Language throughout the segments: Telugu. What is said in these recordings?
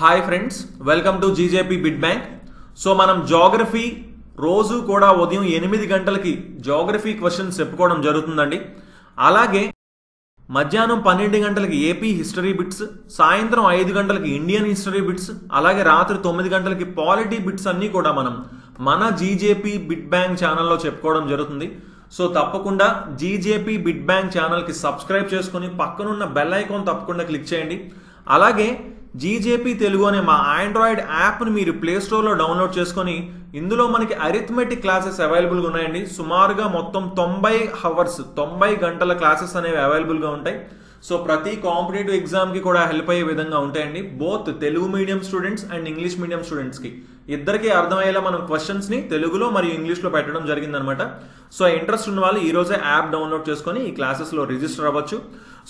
hi friends welcome to GJP bit bank so మనం జాగ్రఫీ రోజు కూడా ఉదయం ఎనిమిది గంటలకి జాగ్రఫీ క్వశ్చన్స్ చెప్పుకోవడం జరుగుతుందండి అలాగే మధ్యాహ్నం పన్నెండు గంటలకి ఏపీ హిస్టరీ బిట్స్ సాయంత్రం ఐదు గంటలకి ఇండియన్ హిస్టరీ బిట్స్ అలాగే రాత్రి తొమ్మిది గంటలకి పాలిటీ బిట్స్ అన్నీ కూడా మనం మన జీజేపీ బిడ్ బ్యాంక్ ఛానల్లో చెప్పుకోవడం జరుగుతుంది సో తప్పకుండా జీజేపీ బిడ్ బ్యాంక్ ఛానల్కి సబ్స్క్రైబ్ చేసుకుని పక్కనున్న బెల్ ఐకాన్ తప్పకుండా క్లిక్ చేయండి అలాగే జీజేపీ తెలుగు అనే మా ఆండ్రాయిడ్ యాప్ని మీరు ప్లే స్టోర్లో డౌన్లోడ్ చేసుకొని ఇందులో మనకి అరిథమెటిక్ క్లాసెస్ అవైలబుల్గా ఉన్నాయండి సుమారుగా మొత్తం తొంభై హవర్స్ తొంభై గంటల క్లాసెస్ అనేవి అవైలబుల్గా ఉంటాయి సో ప్రతి కాంపిటేటివ్ ఎగ్జామ్కి కూడా హెల్ప్ అయ్యే విధంగా ఉంటాయండి both Telugu medium students and English medium స్టూడెంట్స్కి ఇద్దరికి అర్థమయ్యేలా మనం క్వశ్చన్స్ని తెలుగులో మరియు ఇంగ్లీష్లో పెట్టడం జరిగిందనమాట సో ఇంట్రెస్ట్ ఉన్న వాళ్ళు ఈరోజే యాప్ డౌన్లోడ్ చేసుకొని ఈ క్లాసెస్లో రిజిస్టర్ అవ్వచ్చు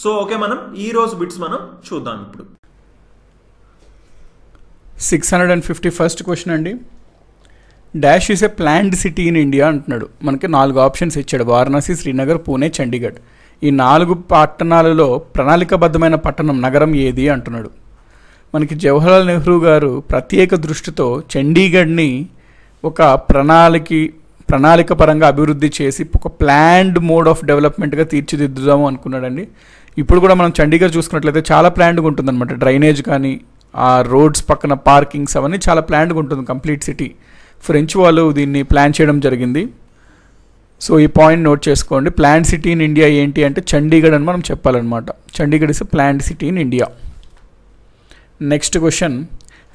సో ఓకే మనం ఈరోజు బిట్స్ మనం చూద్దాం ఇప్పుడు six hundred and fifty first question అండి dash is a planned city in India అంటున్నాడు మనకి నాలుగు ఆప్షన్స్ ఇచ్చాడు వారణాసి శ్రీనగర్ పూణే చండీగఢ్ ఈ నాలుగు పట్టణాలలో ప్రణాళికబద్ధమైన పట్టణం నగరం ఏది అంటున్నాడు మనకి జవహర్లాల్ నెహ్రూ గారు ప్రత్యేక దృష్టితో చండీగఢ్ని ఒక ప్రణాళిక ప్రణాళిక పరంగా అభివృద్ధి చేసి ఒక ప్లాన్డ్ మోడ్ ఆఫ్ డెవలప్మెంట్గా తీర్చిదిద్దుదాము అనుకున్నాడండి ఇప్పుడు కూడా మనం చండీగఢ్ చూసుకున్నట్లయితే చాలా ప్లాండ్గా ఉంటుందన్నమాట డ్రైనేజ్ కానీ ఆ రోడ్స్ పక్కన పార్కింగ్స్ అవన్నీ చాలా ప్లాన్డ్గా ఉంటుంది కంప్లీట్ సిటీ ఫ్రెంచ్ వాళ్ళు దీన్ని ప్లాన్ చేయడం జరిగింది సో ఈ పాయింట్ నోట్ చేసుకోండి ప్లాన్ సిటీ ఇన్ ఇండియా ఏంటి అంటే చండీగఢ్ అని మనం చెప్పాలన్నమాట Chandigarh is plan city in India next question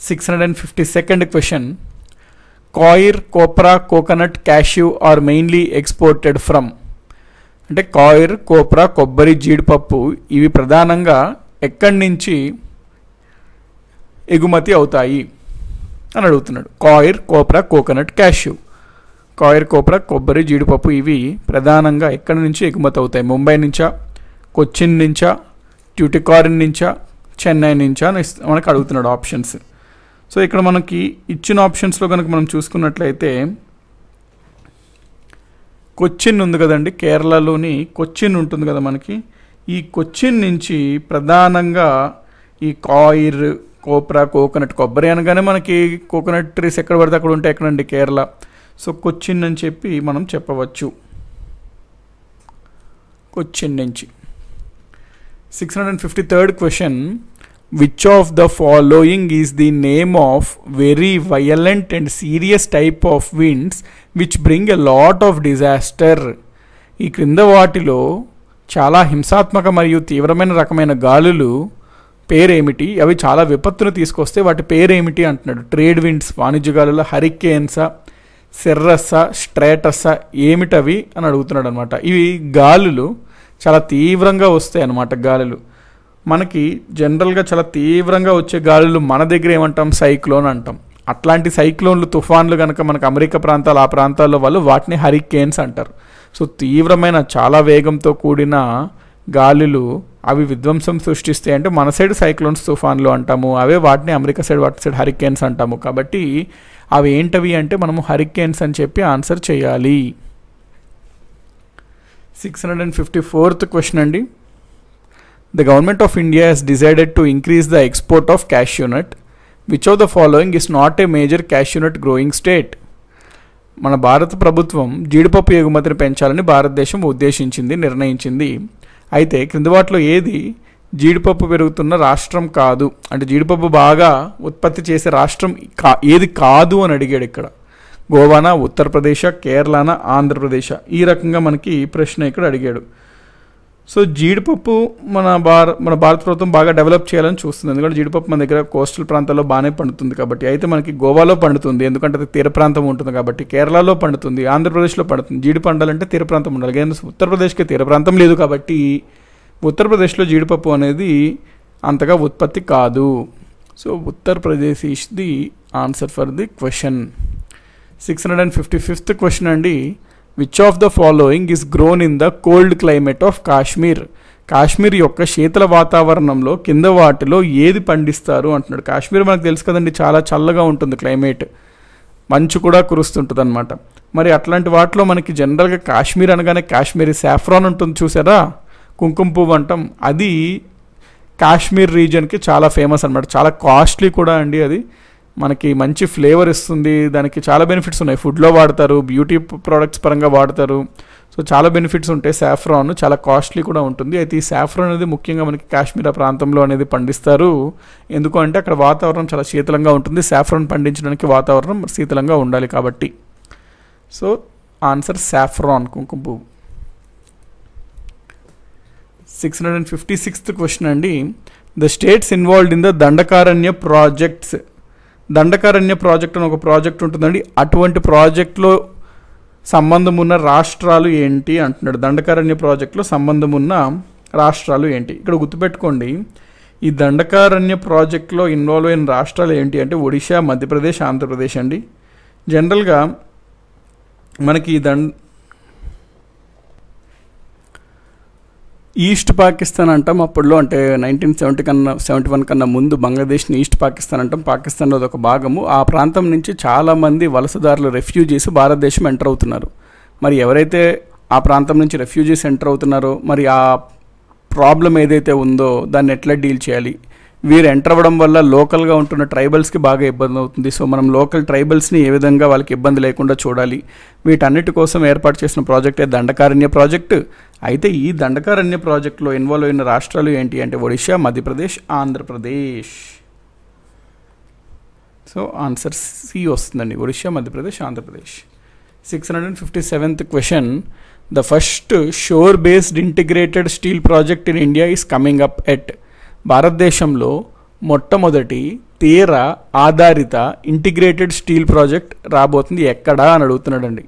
six hundred and fifty second question coir copra coconut cashew are mainly exported from అంటే కాయిర్ కోప్రా కొబ్బరి జీడిపప్పు ఇవి ప్రధానంగా ఎక్కడి నుంచి ఎగుమతి అవుతాయి అని అడుగుతున్నాడు coir copra coconut cashew coir copra కొబ్బరి జీడిపప్పు ఇవి ప్రధానంగా ఎక్కడి నుంచి ఎగుమతి అవుతాయి ముంబై నుంచా కొచ్చిన్ నుంచా ట్యూటికారిన్ నుంచా చెన్నై నుంచా అని మనకు అడుగుతున్నాడు ఆప్షన్స్ సో ఇక్కడ మనకి ఇచ్చిన ఆప్షన్స్లో కనుక మనం చూసుకున్నట్లయితే కొచ్చిన్ ఉంది కదండి కేరళలోని కొచ్చిన్ ఉంటుంది కదా మనకి ఈ కొచ్చిన్ నుంచి ప్రధానంగా ఈ కాయిర్ కోప్రా కోకోనట్ కొబ్బరి అనగానే మనకి కోకోనట్ ట్రీస్ ఎక్కడ పడితే అక్కడ ఉంటాయి ఎక్కడండి కేరళ సో కొచ్చిన్ అని చెప్పి మనం చెప్పవచ్చు కొచ్చిన్ నుంచి six hundred fifty third question which of the following is the name of very violent and serious type of winds which bring a lot of disaster ఈ క్రింద వాటిలో చాలా హింసాత్మక మరియు తీవ్రమైన రకమైన గాలులు పేరేమిటి అవి చాలా విపత్తును తీసుకొస్తే వాటి పేరేమిటి అంటున్నాడు ట్రేడ్ విండ్స్ వాణిజ్యగాలుల హరికేన్స సెర్రస్సా స్ట్రేటస్సా ఏమిటవి అని అడుగుతున్నాడు అనమాట ఇవి గాలులు చాలా తీవ్రంగా వస్తాయి అన్నమాట గాలులు మనకి జనరల్గా చాలా తీవ్రంగా వచ్చే గాలులు మన దగ్గర ఏమంటాం సైక్లోన్ అంటాం అట్లాంటి సైక్లోన్లు తుఫాన్లు కనుక మనకు అమెరికా ప్రాంతాలు ఆ ప్రాంతాల్లో వాళ్ళు వాటిని హరికేన్స్ అంటారు సో తీవ్రమైన చాలా వేగంతో కూడిన గాలులు అవి విధ్వంసం సృష్టిస్తే అంటే మన సైడ్ సైక్లోన్స్ తుఫాన్లు అంటాము అవే వాటిని అమెరికా సైడ్ వాటి సైడ్ హరికేన్స్ అంటాము కాబట్టి అవి ఏంటవి అంటే మనము హరికేన్స్ అని చెప్పి ఆన్సర్ చేయాలి six hundred and fifty fourth question అండి the government of India has decided to increase the export of cashew nut which of the following is not a major cashew nut growing state మన భారత ప్రభుత్వం జీడిపప్పు ఎగుమతిని పెంచాలని భారతదేశం ఉద్దేశించింది నిర్ణయించింది అయితే క్రింది వాటిలో ఏది జీడిపప్పు పెరుగుతున్న రాష్ట్రం కాదు అంటే జీడిపప్పు బాగా ఉత్పత్తి చేసే రాష్ట్రం కా ఏది కాదు అని అడిగాడు ఇక్కడ గోవానా ఉత్తరప్రదేశ కేరళనా ఆంధ్రప్రదేశ ఈ రకంగా మనకి ప్రశ్న ఇక్కడ అడిగాడు సో జీడిపప్పు మన భార మన భారత ప్రభుత్వం బాగా డెవలప్ చేయాలని చూస్తుంది ఎందుకంటే జీడిపప్పు మన దగ్గర కోస్టల్ ప్రాంతాల్లో బాగానే పండుతుంది కాబట్టి అయితే మనకి గోవాలో పండుతుంది ఎందుకంటే అది తీర ప్రాంతం ఉంటుంది కాబట్టి కేరళలో పండుతుంది ఆంధ్రప్రదేశ్లో పండుతుంది జీడి పండాలంటే తీర ప్రాంతం ఉండాలి కానీ ఉత్తరప్రదేశ్కి తీర ప్రాంతం లేదు కాబట్టి ఉత్తరప్రదేశ్లో జీడిపప్పు అనేది అంతగా ఉత్పత్తి కాదు so Uttar Pradesh is the answer for the question six hundred and fifty fifth question అండి which of the following is grown in the cold climate of Kashmir Kashmir యొక్క శీతల వాతావరణంలో కింద వాటిలో ఏది పండిస్తారు అంటున్నాడు కాశ్మీర్ మనకు తెలుసు కదండి చాలా చల్లగా ఉంటుంది క్లైమేట్ మంచు కూడా కురుస్తుంటుంది అనమాట మరి అట్లాంటి వాటిలో మనకి జనరల్గా కాశ్మీర్ అనగానే కాశ్మీరీ సాఫ్రాన్ ఉంటుంది చూసారా కుంకుమ పువ్వు అంటాం అది కాశ్మీర్ రీజియన్కి చాలా ఫేమస్ అనమాట చాలా కాస్ట్లీ కూడా అండి అది మనకి మంచి ఫ్లేవర్ ఇస్తుంది దానికి చాలా బెనిఫిట్స్ ఉన్నాయి ఫుడ్లో వాడతారు బ్యూటీ ప్రోడక్ట్స్ పరంగా వాడతారు సో చాలా బెనిఫిట్స్ ఉంటాయి సాఫ్రాన్ చాలా కాస్ట్లీ కూడా ఉంటుంది అయితే ఈ సాఫ్రాన్ అనేది ముఖ్యంగా మనకి కాశ్మీర్ ప్రాంతంలో అనేది పండిస్తారు ఎందుకు అంటే అక్కడ వాతావరణం చాలా శీతలంగా ఉంటుంది సాఫ్రాన్ పండించడానికి వాతావరణం శీతలంగా ఉండాలి కాబట్టి సో ఆన్సర్ సాఫ్రాన్ కుంకుమ పువ్వు six hundred and fifty sixth question అండి the states involved in the Dandakaranya projects Dandakaranya project అని ఒక ప్రాజెక్ట్ ఉంటుందండి అటువంటి ప్రాజెక్టులో సంబంధం ఉన్న రాష్ట్రాలు ఏంటి అంటున్నాడు దండకారణ్య ప్రాజెక్టులో సంబంధం ఉన్న రాష్ట్రాలు ఏంటి ఇక్కడ గుర్తుపెట్టుకోండి ఈ దండకారణ్య ప్రాజెక్టులో ఇన్వాల్వ్ అయిన రాష్ట్రాలు ఏంటి అంటే ఒడిశా మధ్యప్రదేశ్ ఆంధ్రప్రదేశ్ అండి జనరల్గా మనకి దండ ఈస్ట్ పాకిస్తాన్ అంటాం అప్పట్లో అంటే నైన్టీన్ సెవెంటీ కన్నా సెవెంటీ వన్ కన్నా ముందు బంగ్లాదేశ్ని ఈస్ట్ పాకిస్తాన్ అంటాం పాకిస్తాన్లో ఒక భాగము ఆ ప్రాంతం నుంచి చాలామంది వలసదారులు రెఫ్యూజీస్ భారతదేశం ఎంటర్ అవుతున్నారు మరి ఎవరైతే ఆ ప్రాంతం నుంచి రెఫ్యూజీస్ ఎంటర్ అవుతున్నారో మరి ఆ ప్రాబ్లం ఏదైతే ఉందో దాన్ని ఎట్లా డీల్ చేయాలి వీరు ఎంటర్ అవ్వడం వల్ల లోకల్గా ఉంటున్న ట్రైబల్స్కి బాగా ఇబ్బంది అవుతుంది సో మనం లోకల్ ట్రైబల్స్ని ఏ విధంగా వాళ్ళకి ఇబ్బంది లేకుండా చూడాలి వీటన్నిటి కోసం ఏర్పాటు చేసిన ప్రాజెక్టే దండకారణ్య ప్రాజెక్టు అయితే ఈ దండకారణ్య ప్రాజెక్టులో ఇన్వాల్వ్ అయిన రాష్ట్రాలు ఏంటి అంటే Odisha Madhya Pradesh Andhra Pradesh so answer C వస్తుందండి Odisha Madhya Pradesh Andhra Pradesh six hundred and fifty seventh question the first shore based integrated steel project in India is coming up at భారతదేశంలో మొట్టమొదటి తీర ఆధారిత ఇంటిగ్రేటెడ్ స్టీల్ ప్రాజెక్ట్ రాబోతుంది ఎక్కడా అని అడుగుతున్నాడండి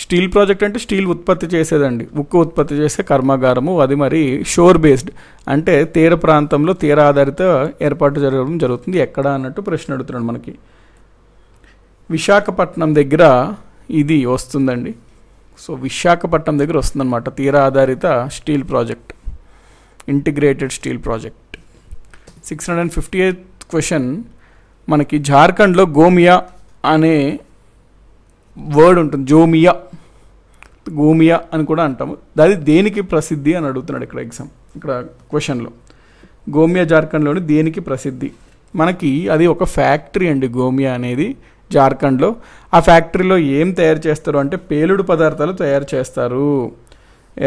స్టీల్ ప్రాజెక్ట్ అంటే స్టీల్ ఉత్పత్తి చేసేదండి ఉక్కు ఉత్పత్తి చేసే కర్మాగారము అది మరి షోర్ బేస్డ్ అంటే తీర ప్రాంతంలో తీర ఆధారిత ఏర్పాటు జరగడం జరుగుతుంది ఎక్కడ అన్నట్టు ప్రశ్న అడుగుతున్నాడు మనకి విశాఖపట్నం దగ్గర ఇది వస్తుందండి సో విశాఖపట్నం దగ్గర వస్తుందన్నమాట తీర ఆధారిత steel project integrated steel project six hundred and fifty eighth question మనకి జార్ఖండ్లో గోమియా అనే వర్డ్ ఉంటుంది జోమియా గోమియా అని కూడా అంటాము అది దేనికి ప్రసిద్ధి అని అడుగుతున్నాడు ఇక్కడ ఎగ్జామ్ ఇక్కడ క్వశ్చన్లో గోమియా జార్ఖండ్లోని దేనికి ప్రసిద్ధి మనకి అది ఒక ఫ్యాక్టరీ అండి గోమియా అనేది జార్ఖండ్లో ఆ ఫ్యాక్టరీలో ఏం తయారు చేస్తారు అంటే పేలుడు పదార్థాలు తయారు చేస్తారు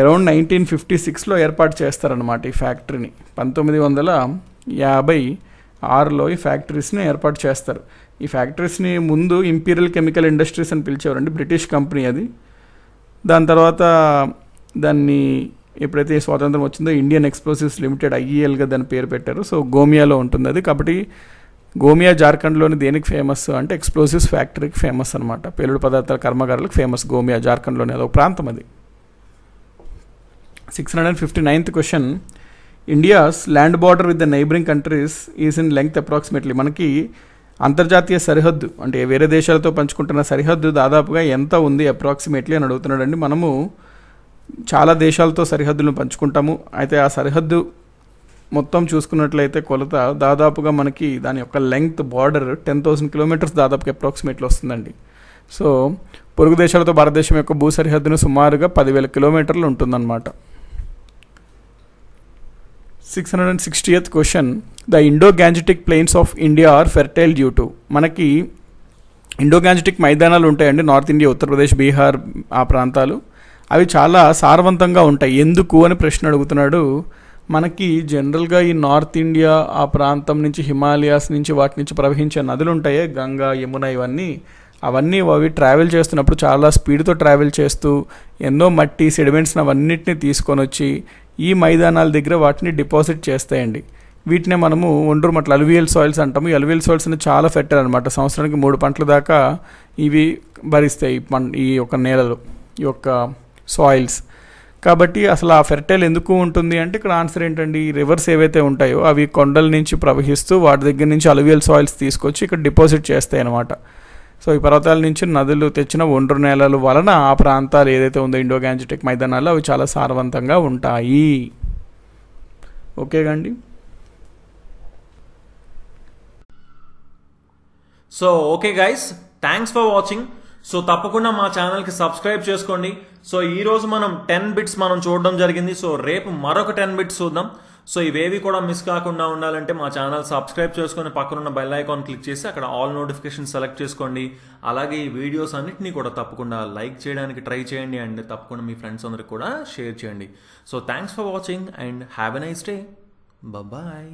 అరౌండ్ నైన్టీన్ ఫిఫ్టీ సిక్స్లో ఏర్పాటు చేస్తారనమాట ఈ ఫ్యాక్టరీని పంతొమ్మిది వందల యాభై ఆరులో ఈ ఫ్యాక్టరీస్ని ఏర్పాటు చేస్తారు ఈ ఫ్యాక్టరీస్ని ముందు ఇంపీరియల్ కెమికల్ ఇండస్ట్రీస్ అని పిలిచేవారండి బ్రిటిష్ కంపెనీ అది దాని తర్వాత దాన్ని ఎప్పుడైతే స్వాతంత్రం వచ్చిందో ఇండియన్ ఎక్స్ప్లోసివ్స్ లిమిటెడ్ ఐఈఎల్గా దాని పేరు పెట్టారు సో గోమియాలో ఉంటుంది అది కాబట్టి గోమియా జార్ఖండ్లోని దేనికి ఫేమస్ అంటే ఎక్స్ప్లోసివ్స్ ఫ్యాక్టరీకి ఫేమస్ అనమాట పేలుడు పదార్థాల కర్మగారులకు ఫేమస్ గోమియా జార్ఖండ్లోని అదొక ప్రాంతం అది six hundred and fifty ninth question India's land border with the neighbouring countries is in length approximately మనకి అంతర్జాతీయ సరిహద్దు అంటే వేరే దేశాలతో పంచుకుంటున్న సరిహద్దు దాదాపుగా ఎంత ఉంది అప్రాక్సిమేట్లీ అని అడుగుతున్నాడండి మనము చాలా దేశాలతో సరిహద్దులను పంచుకుంటాము అయితే ఆ సరిహద్దు మొత్తం చూసుకున్నట్లయితే కొలత దాదాపుగా మనకి దాని యొక్క length border ten thousand kilometres దాదాపుగా అప్రాక్సిమేట్లీ వస్తుందండి సో పొరుగు దేశాలతో భారతదేశం యొక్క భూ సరిహద్దును సుమారుగా పదివేల కిలోమీటర్లు ఉంటుందన్నమాట six hundred and sixty eighth question the Indo Gangetic plains of India are fertile due to మనకి ఇండో గ్యాంజెటిక్ మైదానాలు ఉంటాయండి నార్త్ ఇండియా ఉత్తరప్రదేశ్ బీహార్ ఆ ప్రాంతాలు అవి చాలా సారవంతంగా ఉంటాయి ఎందుకు అని ప్రశ్న అడుగుతున్నాడు మనకి జనరల్గా ఈ నార్త్ ఇండియా ఆ ప్రాంతం నుంచి హిమాలయాస్ నుంచి వాటి నుంచి ప్రవహించే నదులు ఉంటాయి గంగా యమున ఇవన్నీ అవన్నీ అవి ట్రావెల్ చేస్తున్నప్పుడు చాలా స్పీడ్తో ట్రావెల్ చేస్తూ ఎన్నో మట్టి సెడిమెంట్స్ని అవన్నిటిని తీసుకొని వచ్చి ఈ మైదానాల దగ్గర వాటిని డిపాజిట్ చేస్తాయండి వీటినే మనము ఒండ్రు మట్ల అలువియల్ సాయిల్స్ అంటాము ఈ అలువియల్ సాయిల్స్ చాలా ఫెట్టర్ అనమాట సంవత్సరానికి మూడు పంటల దాకా ఇవి భరిస్తాయి ఈ యొక్క నేలలు ఈ యొక్క సాయిల్స్ కాబట్టి అసలు ఆ ఫెర్టైల్ ఎందుకు ఉంటుంది అంటే ఇక్కడ ఆన్సర్ ఏంటండి ఈ రివర్స్ ఏవైతే ఉంటాయో అవి కొండల నుంచి ప్రవహిస్తూ వాటి దగ్గర నుంచి అలువియల్ సాయిల్స్ తీసుకొచ్చి ఇక్కడ డిపాజిట్ చేస్తాయి అన్నమాట సో ఈ పర్వతాల నుంచి నదులు తెచ్చిన ఒండ్రు నేలల వలన ఆ ప్రాంతాలు ఏదైతే ఉందో ఇండో గ్యాంజిటిక్ మైదానాలు అవి చాలా సారవంతంగా ఉంటాయి ఓకే అండి so okay guys thanks for watching so తప్పకుండా మా ఛానల్కి సబ్స్క్రైబ్ చేసుకోండి సో ఈరోజు మనం టెన్ బిట్స్ మనం చూడడం జరిగింది సో రేపు మరొక టెన్ బిట్స్ చూద్దాం సో ఇవేవి కూడా మిస్ కాకుండా ఉండాలంటే మా ఛానల్ సబ్స్క్రైబ్ చేసుకొని పక్కనున్న బెల్ ఐకాన్ క్లిక్ చేసి అక్కడ ఆల్ నోటిఫికేషన్ సెలెక్ట్ చేసుకోండి అలాగే ఈ వీడియోస్ అన్నింటినీ కూడా తప్పకుండా లైక్ చేయడానికి ట్రై చేయండి అండ్ తప్పకుండా మీ ఫ్రెండ్స్ అందరికి కూడా షేర్ చేయండి so thanks for watching and have a nice day bye